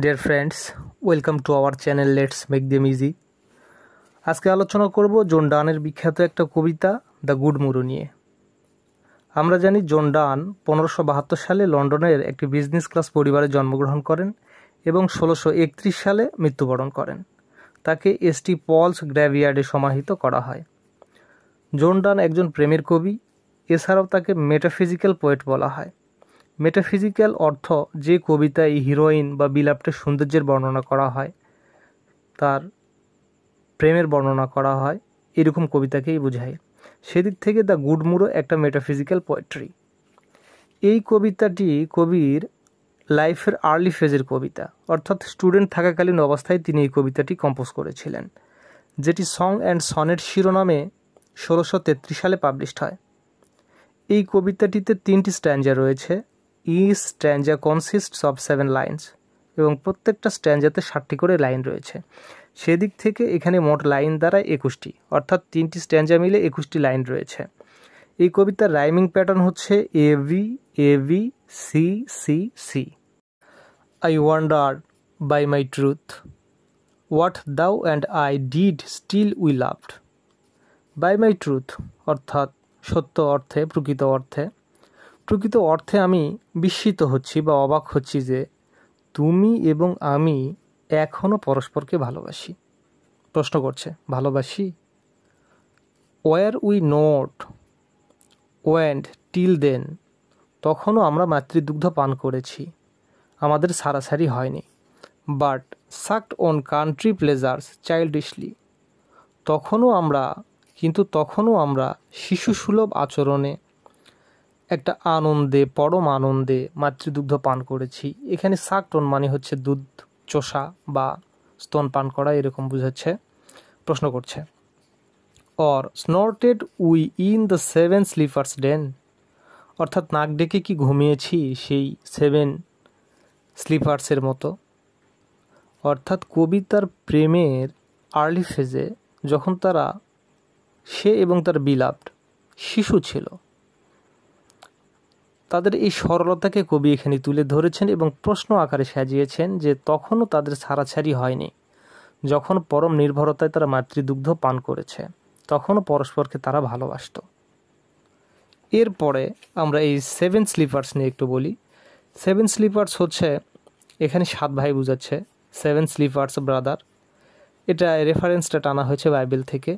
deer friends welcome to our channel let's make them easy আজকে আলোচনা করব জন ডানের বিখ্যাত একটা কবিতা দ্য গুড মুরু নিয়ে আমরা জানি জন ডান পনেরোশো বাহাত্তর সালে লন্ডনের একটি বিজনেস ক্লাস পরিবারে জন্মগ্রহণ করেন এবং ষোলোশো একত্রিশ সালে মৃত্যুবরণ করেন তাকে এসটি পলস গ্র্যাভিয়ার্ডে সমাহিত করা হয় জন ডান একজন প্রেমের কবি এছাড়াও তাকে মেটাফিজিক্যাল পোয়েট বলা হয় মেটাফিজিক্যাল অর্থ যে কবিতায় হিরোইন বা বিলাপটের সৌন্দর্যের বর্ণনা করা হয় তার প্রেমের বর্ণনা করা হয় এরকম কবিতাকেই বোঝায় সেদিক থেকে দ্য গুডমুরো একটা মেটাফিজিক্যাল পোয়েট্রি এই কবিতাটি কবির লাইফের আর্লি ফেজের কবিতা অর্থাৎ স্টুডেন্ট থাকাকালীন অবস্থায় তিনি এই কবিতাটি কম্পোজ করেছিলেন যেটি সং অ্যান্ড সনের শিরোনামে ষোলোশো তেত্রিশ সালে পাবলিশড হয় এই কবিতাটিতে তিনটি স্ট্যান্ডার রয়েছে each stanza consists of seven lines এবং প্রত্যেকটা স্ট্যান্ডাতে ষাটটি করে লাইন রয়েছে সেদিক থেকে এখানে মোট লাইন দ্বারা একুশটি অর্থাৎ তিনটি স্ট্যাঞ্জা মিলে একুশটি লাইন রয়েছে এই কবিতার রাইমিং প্যাটার্ন হচ্ছে A B A B C C C I wonder by my truth what thou and I did still we loved by my truth অর্থাৎ সত্য অর্থে প্রকৃত অর্থে প্রকৃত অর্থে আমি বিস্মিত হচ্ছি বা অবাক হচ্ছি যে তুমি এবং আমি এখনও পরস্পরকে ভালোবাসি প্রশ্ন করছে ভালোবাসি were we not weaned till then তখনও আমরা মাতৃদুগ্ধ পান করেছি আমাদের সারাসারি হয়নি but sucked on country pleasures childishly তখনও আমরা কিন্তু তখনও আমরা শিশুসুলভ আচরণে একটা আনন্দে পরম আনন্দে মাতৃদুগ্ধ পান করেছি এখানে সাকটন মানে হচ্ছে দুধ চোষা বা স্তন পান করা এরকম বুঝাচ্ছে প্রশ্ন করছে or snorted we in the seven sleepers den অর্থাৎ নাক ডেকে কি ঘুমিয়েছি সেই সেভেন স্লিপার্সের মতো অর্থাৎ কবিতার প্রেমের আর্লি ফেজে যখন তারা সে এবং তার বিলাপ শিশু ছিল তাদের এই সরলতাকে কবি এখানে তুলে ধরেছেন এবং প্রশ্ন আকারে সাজিয়েছেন যে তখনও তাদের ছাড়াছাড়ি হয়নি যখন পরম নির্ভরতায় তারা মাতৃদুগ্ধ পান করেছে তখনও পরস্পরকে তারা ভালোবাসত এরপরে আমরা এই সেভেন স্লিপার্স নিয়ে একটু বলি সেভেন স্লিপার্স হচ্ছে এখানে সাত ভাই বুঝাচ্ছে সেভেন স্লিপার্স ব্রাদার এটা রেফারেন্সটা টানা হয়েছে বাইবেল থেকে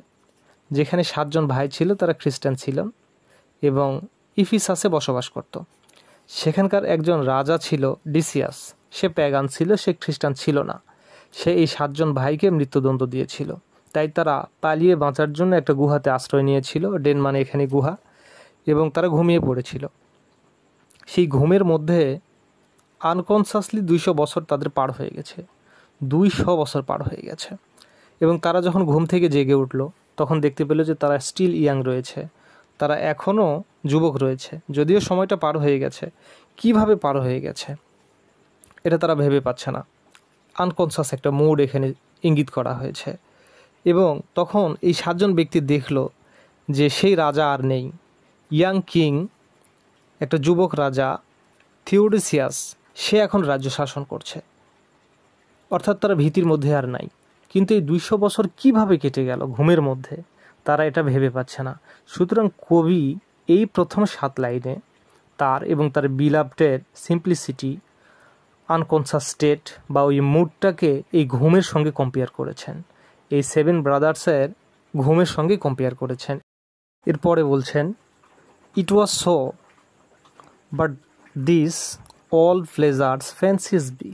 যেখানে সাতজন ভাই ছিল তারা খ্রিস্টান ছিলেন এবং ইফিসাসে বসবাস করত সেখানকার একজন রাজা ছিল ডিসিয়াস সে প্যাগান ছিল সে খ্রিস্টান ছিল না সে এই সাতজন ভাইকে মৃত্যুদণ্ড দিয়েছিল তাই তারা পালিয়ে বাঁচার জন্য একটা গুহাতে আশ্রয় নিয়েছিল ডেন মানে এখানে গুহা এবং তারা ঘুমিয়ে পড়েছিল সেই ঘুমের মধ্যে আনকনসাসলি দুইশো বছর তাদের পার হয়ে গেছে দুইশো বছর পার হয়ে গেছে এবং তারা যখন ঘুম থেকে জেগে উঠল তখন দেখতে পেল যে তারা স্টিল ইয়াং রয়েছে তারা এখনও যুবক রয়েছে যদিও সময়টা পার হয়ে গেছে কিভাবে পার হয়ে গেছে এটা তারা ভেবে পাচ্ছে না আনকনসাস একটা মুড এখানে ইঙ্গিত করা হয়েছে এবং তখন এই সাতজন ব্যক্তি দেখল যে সেই রাজা আর নেই ইয়াং কিং একটা যুবক রাজা থিওডিসিয়াস সে এখন রাজ্য শাসন করছে অর্থাৎ তারা ভীতির মধ্যে আর নাই কিন্তু এই দুইশো বছর কিভাবে কেটে গেল ঘুমের মধ্যে তারা এটা ভেবে পাচ্ছে না সুতরাং কবি এই প্রথম সাত লাইনে তার এবং তার বিলাপটের সিম্পলিসিটি আনকনসাস স্টেট বা ওই মুডটাকে এই ঘুমের সঙ্গে কম্পেয়ার করেছেন এই সেভেন ব্রাদার্সের ঘুমের সঙ্গে কম্পেয়ার করেছেন এরপরে বলছেন it was so but this all pleasures fancies be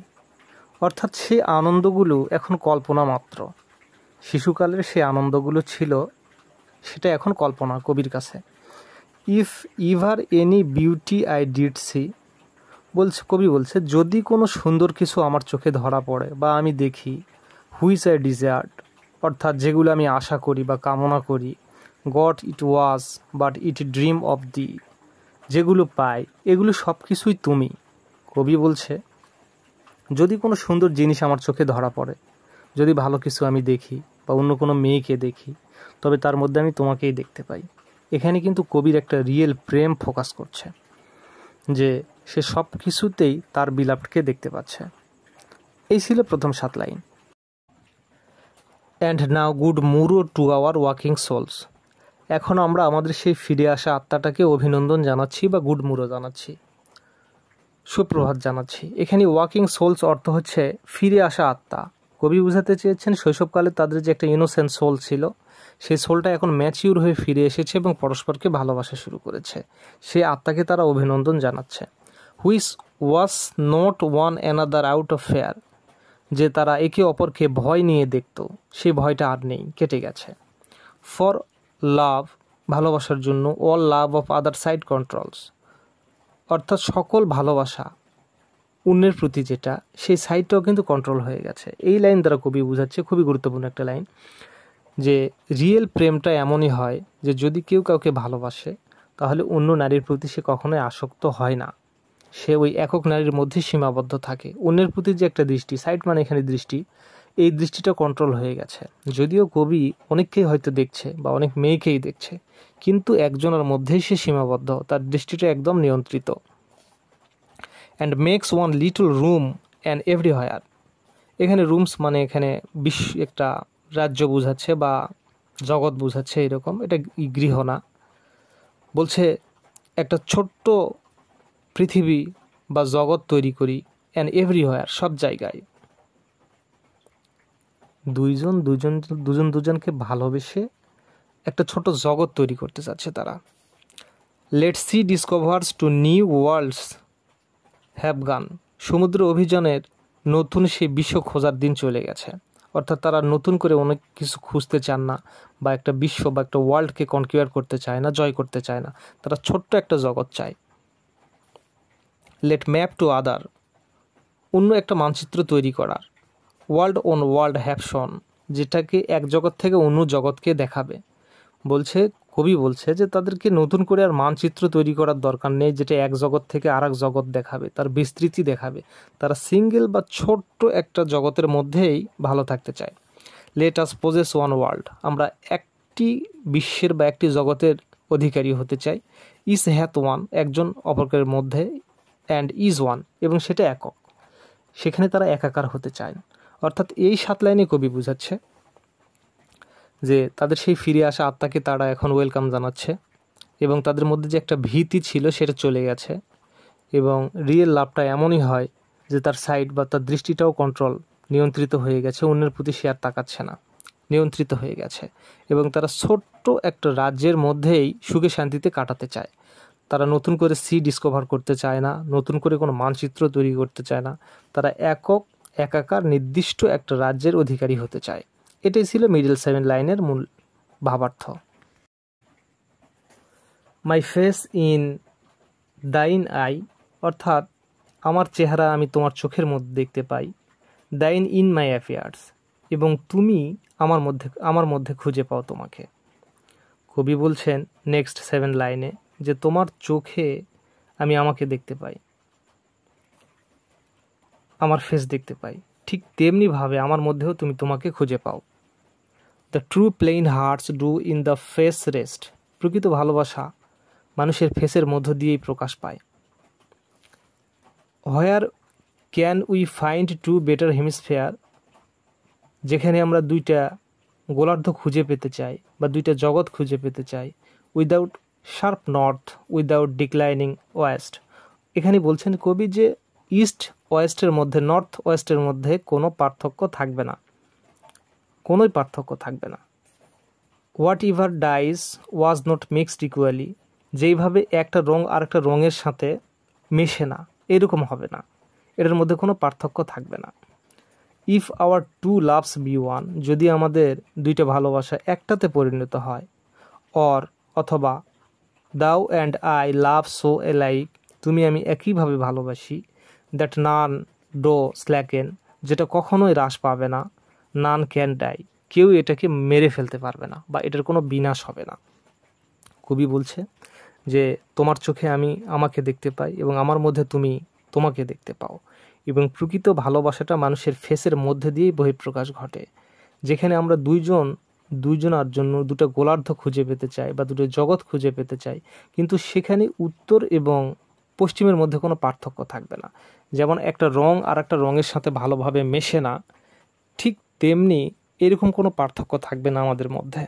অর্থাৎ সে আনন্দগুলো এখন কল্পনা মাত্র শিশুকালের সে আনন্দগুলো ছিল সেটা এখন কল্পনা কবির কাছে if ever any beauty I did see বলছে কবি বলছে যদি কোনো সুন্দর কিছু আমার চোখে ধরা পড়ে বা আমি দেখি হুইচ আই ডিজার্ট অর্থাৎ যেগুলো আমি আশা করি বা কামনা করি got it was but it dream of thee যেগুলো পাই এগুলো সব কিছুই তুমি কবি বলছে যদি কোনো সুন্দর জিনিস আমার চোখে ধরা পড়ে যদি ভালো কিছু আমি দেখি বা অন্য কোনো মেয়েকে দেখি তবে তার মধ্যে আমি তোমাকেই দেখতে পাই এখানে কিন্তু কবির একটা রিয়েল প্রেম ফোকাস করছে যে সে সব কিছুতেই তার বিলাপকে দেখতে পাচ্ছে এই ছিল প্রথম সাত line and now good morrow to our waking souls এখন আমরা আমাদের সেই ফিরে আসা আত্মাটাকে অভিনন্দন জানাচ্ছি বা গুড মুরো জানাচ্ছি সুপ্রভাত জানাচ্ছি এখানে ওয়াকিং সোলস অর্থ হচ্ছে ফিরে আসা আত্মা কবি বুঝাতে চেয়েছেন শৈশবকালে তাদের যে একটা ইনোসেন্ট সোল ছিল সেই সোলটা এখন ম্যাচিউর হয়ে ফিরে এসেছে এবং পরস্পরকে ভালোবাসা শুরু করেছে সে আত্মাকে তারা অভিনন্দন জানাচ্ছে which watch not one another out of fear যে তারা একে অপরকে ভয় নিয়ে দেখত সেই ভয়টা আর নেই কেটে গেছে ফর লাভ ভালোবাসার জন্য all love of other sights controls অর্থাৎ সকল ভালোবাসা অন্যের প্রতি যেটা সেই সাইডটাও কিন্তু কন্ট্রোল হয়ে গেছে এই লাইন দ্বারা কবি বোঝাচ্ছে খুবই গুরুত্বপূর্ণ একটা লাইন যে রিয়েল প্রেমটা এমনই হয় যে যদি কেউ কাউকে ভালোবাসে তাহলে অন্য নারীর প্রতি সে কখনোই আসক্ত হয় না সে ওই একক নারীর মধ্যে সীমাবদ্ধ থাকে অন্যের প্রতি যে একটা দৃষ্টি সাইড মানে এখানে দৃষ্টি এই দৃষ্টিটা কন্ট্রোল হয়ে গেছে যদিও কবি অনেককেই হয়তো দেখছে বা অনেক মেয়েকেই দেখছে কিন্তু একজনের মধ্যেই সে সীমাবদ্ধ তার দৃষ্টিটা একদম নিয়ন্ত্রিত and makes one little room and everywhere এখানে রুমস মানে এখানে বিশ একটা রাজ্য বুঝাচ্ছে বা জগৎ বুঝাচ্ছে এরকম এটা গৃহ না বলছে একটা ছোট্ট পৃথিবী বা জগৎ তৈরি করি অ্যান্ড এভরিহোয়ার সব জায়গায় দুইজন দুজন দুজন দুজনকে ভালোবেসে একটা ছোট জগৎ তৈরি করতে চাচ্ছে তারা let sea discovers to new worlds have gone সমুদ্র অভিযানের নতুন সেই বিশ্ব খোঁজার দিন চলে গেছে অর্থাৎ তারা নতুন করে অনেক কিছু খুঁজতে চান না বা একটা বিশ্ব বা একটা ওয়ার্ল্ডকে কনকিউয়ার করতে চায় না জয় করতে চায় না তারা ছোট্ট একটা জগৎ চায় লেট ম্যাপ টু আদার অন্য একটা মানচিত্র তৈরি করার ওয়ার্ল্ড অন ওয়ার্ল্ড হ্যাপশন যেটাকে এক জগৎ থেকে অন্য জগৎকে দেখাবে বলছে কবি বলছে যে তাদেরকে নতুন করে আর মানচিত্র তৈরি করার দরকার নেই যেটা এক জগৎ থেকে আর এক জগৎ দেখাবে তার বিস্তৃতি দেখাবে তারা সিঙ্গেল বা ছোট্ট একটা জগতের মধ্যেই ভালো থাকতে চায় let us possess one world আমরা একটি বিশ্বের বা একটি জগতের অধিকারী হতে চাই ইজ হ্যাথ ওয়ান একজন অপরকের মধ্যে অ্যান্ড ইজ ওয়ান এবং সেটা একক সেখানে তারা একাকার হতে চায় অর্থাৎ এই সাত লাইনে কবি বুঝাচ্ছে যে তাদের সেই ফিরে আসা আত্মাকে তারা এখন ওয়েলকাম জানাচ্ছে এবং তাদের মধ্যে যে একটা ভীতি ছিল সেটা চলে গেছে এবং রিয়েল লাভটা এমনই হয় যে তার সাইড বা তার দৃষ্টিটাও কন্ট্রোল নিয়ন্ত্রিত হয়ে গেছে অন্যের প্রতি সে আর তাকাচ্ছে না নিয়ন্ত্রিত হয়ে গেছে এবং তারা ছোট্ট একটা রাজ্যের মধ্যেই সুখে শান্তিতে কাটাতে চায় তারা নতুন করে সি ডিসকভার করতে চায় না নতুন করে কোনো মানচিত্র তৈরি করতে চায় না তারা একক একাকার নির্দিষ্ট একটা রাজ্যের অধিকারী হতে চায় এটাই ছিল মিডল সেভেন লাইনের মূল ভাবার্থ my face in thine eye অর্থাৎ আমার চেহারা আমি তোমার চোখের মধ্যে দেখতে পাই দাইন ইন মাই অ্যাফেয়ার্স এবং তুমি আমার মধ্যে আমার মধ্যে খুঁজে পাও তোমাকে কবি বলছেন নেক্সট সেভেন লাইনে যে তোমার চোখে আমি আমাকে দেখতে পাই আমার ফেস দেখতে পাই ঠিক তেমনিভাবে আমার মধ্যেও তুমি তোমাকে খুঁজে পাও the true plain hearts do in the face rest প্রকৃত ভালোবাসা মানুষের ফেসের মধ্য দিয়েই প্রকাশ পায় where can we find two better hemisphere যেখানে আমরা দুইটা গোলার্ধ খুঁজে পেতে চাই বা দুইটা জগৎ খুঁজে পেতে চাই without sharp north without declining west এখানে বলছেন কবি যে ইস্ট ওয়েস্টের মধ্যে নর্থ ওয়েস্টের মধ্যে কোনো পার্থক্য থাকবে না কোনোই পার্থক্য থাকবে না whatever dies was not mixed equally যেইভাবে একটা রঙ আর একটা রঙের সাথে মেশে না এরকম হবে না এটার মধ্যে কোনো পার্থক্য থাকবে না if our two loves be one যদি আমাদের দুইটা ভালোবাসা একটাতে পরিণত হয় অর অথবা thou and I love so alike তুমি আমি একইভাবে ভালোবাসি দ্যাট নান ডো স্ল্যাকেন যেটা কখনোই হ্রাস পাবে না নান ক্যান ডাই কেউ এটাকে মেরে ফেলতে পারবে না বা এটার কোনো বিনাশ হবে না কবি বলছে যে তোমার চোখে আমি আমাকে দেখতে পাই এবং আমার মধ্যে তুমি তোমাকে দেখতে পাও এবং প্রকৃত ভালোবাসাটা মানুষের ফেসের মধ্যে দিয়েই বহিঃপ্রকাশ ঘটে যেখানে আমরা দুইজন দুইজনার জন্য দুটো গোলার্ধ খুঁজে পেতে চাই বা দুটো জগৎ খুঁজে পেতে চাই কিন্তু সেখানে উত্তর এবং পশ্চিমের মধ্যে কোনো পার্থক্য থাকবে না যেমন একটা রং আর একটা রঙের সাথে ভালোভাবে মেশে না ঠিক তেমনি এরকম কোনো পার্থক্য থাকবে না আমাদের মধ্যে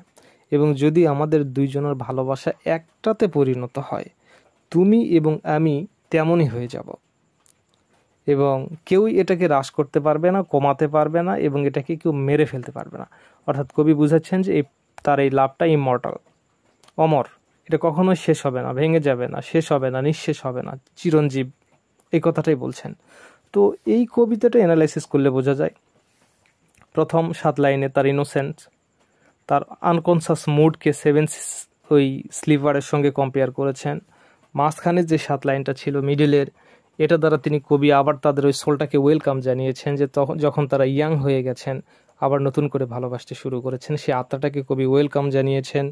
এবং যদি আমাদের দুইজনের ভালোবাসা একটাতে পরিণত হয় তুমি এবং আমি তেমনই হয়ে যাব এবং কেউই এটাকে হ্রাস করতে পারবে না কমাতে পারবে না এবং এটাকে কেউ মেরে ফেলতে পারবে না অর্থাৎ কবি বুঝাচ্ছেন যে এই তার এই লাভটা ইমর্টাল অমর এটা কখনো শেষ হবে না ভেঙে যাবে না শেষ হবে না নিঃশেষ হবে না চিরঞ্জীব এই কথাটাই বলছেন তো এই কবিতাটা অ্যানালাইসিস করলে বোঝা যায় প্রথম সাত লাইনে তার ইনোসেন্ট তার আনকনসাস মুডকে সেভেন ওই স্লিপারের সঙ্গে কম্পেয়ার করেছেন মাঝখানে যে সাত লাইনটা ছিল মিডিলের এটা দ্বারা তিনি কবি আবার তাদের ওই সোলটাকে ওয়েলকাম জানিয়েছেন যে তখন যখন তারা ইয়াং হয়ে গেছেন আবার নতুন করে ভালোবাসতে শুরু করেছেন সে আত্মাটাকে কবি ওয়েলকাম জানিয়েছেন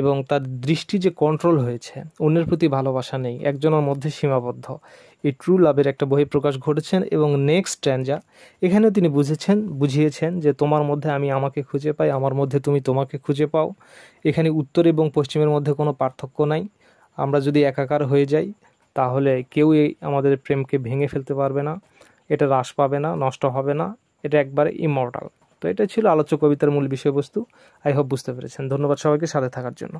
এবং তার দৃষ্টি যে কন্ট্রোল হয়েছে অন্যের প্রতি ভালোবাসা নেই একজনের মধ্যে সীমাবদ্ধ এই ট্রু লাভের একটা প্রকাশ ঘটেছেন এবং নেক্সট স্ট্যান্ডা এখানেও তিনি বুঝেছেন বুঝিয়েছেন যে তোমার মধ্যে আমি আমাকে খুঁজে পাই আমার মধ্যে তুমি তোমাকে খুঁজে পাও এখানে উত্তর এবং পশ্চিমের মধ্যে কোনো পার্থক্য নাই আমরা যদি একাকার হয়ে যাই তাহলে এই আমাদের প্রেমকে ভেঙে ফেলতে পারবে না এটা হ্রাস পাবে না নষ্ট হবে না এটা একবারে ইমর্টাল তো এটা ছিল আলোচ্য কবিতার মূল বিষয়বস্তু আই হোপ বুঝতে পেরেছেন ধন্যবাদ সবাইকে সাথে থাকার জন্য